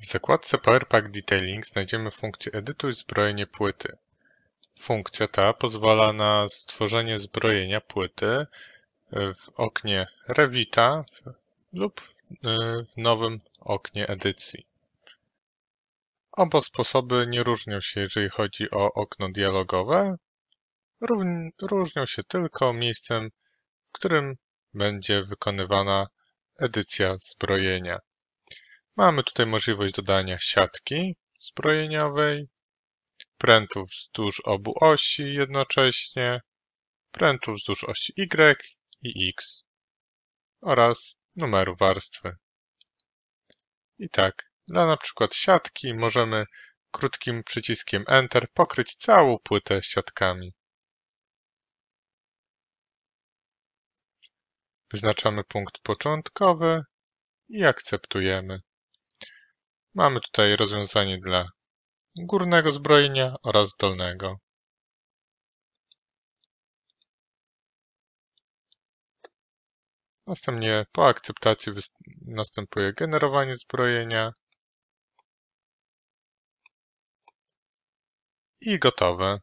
W zakładce Powerpack Detailing znajdziemy funkcję Edytuj zbrojenie płyty. Funkcja ta pozwala na stworzenie zbrojenia płyty e, w oknie Revita lub e, w nowym oknie edycji. Oba sposoby nie różnią się, jeżeli chodzi o okno dialogowe. Różnią się tylko miejscem, w którym będzie wykonywana edycja zbrojenia. Mamy tutaj możliwość dodania siatki zbrojeniowej, prętów wzdłuż obu osi jednocześnie, prętów wzdłuż osi Y i X oraz numeru warstwy. I tak, dla na przykład siatki możemy krótkim przyciskiem Enter pokryć całą płytę siatkami. Wyznaczamy punkt początkowy i akceptujemy. Mamy tutaj rozwiązanie dla górnego zbrojenia oraz dolnego. Następnie po akceptacji następuje generowanie zbrojenia i gotowe.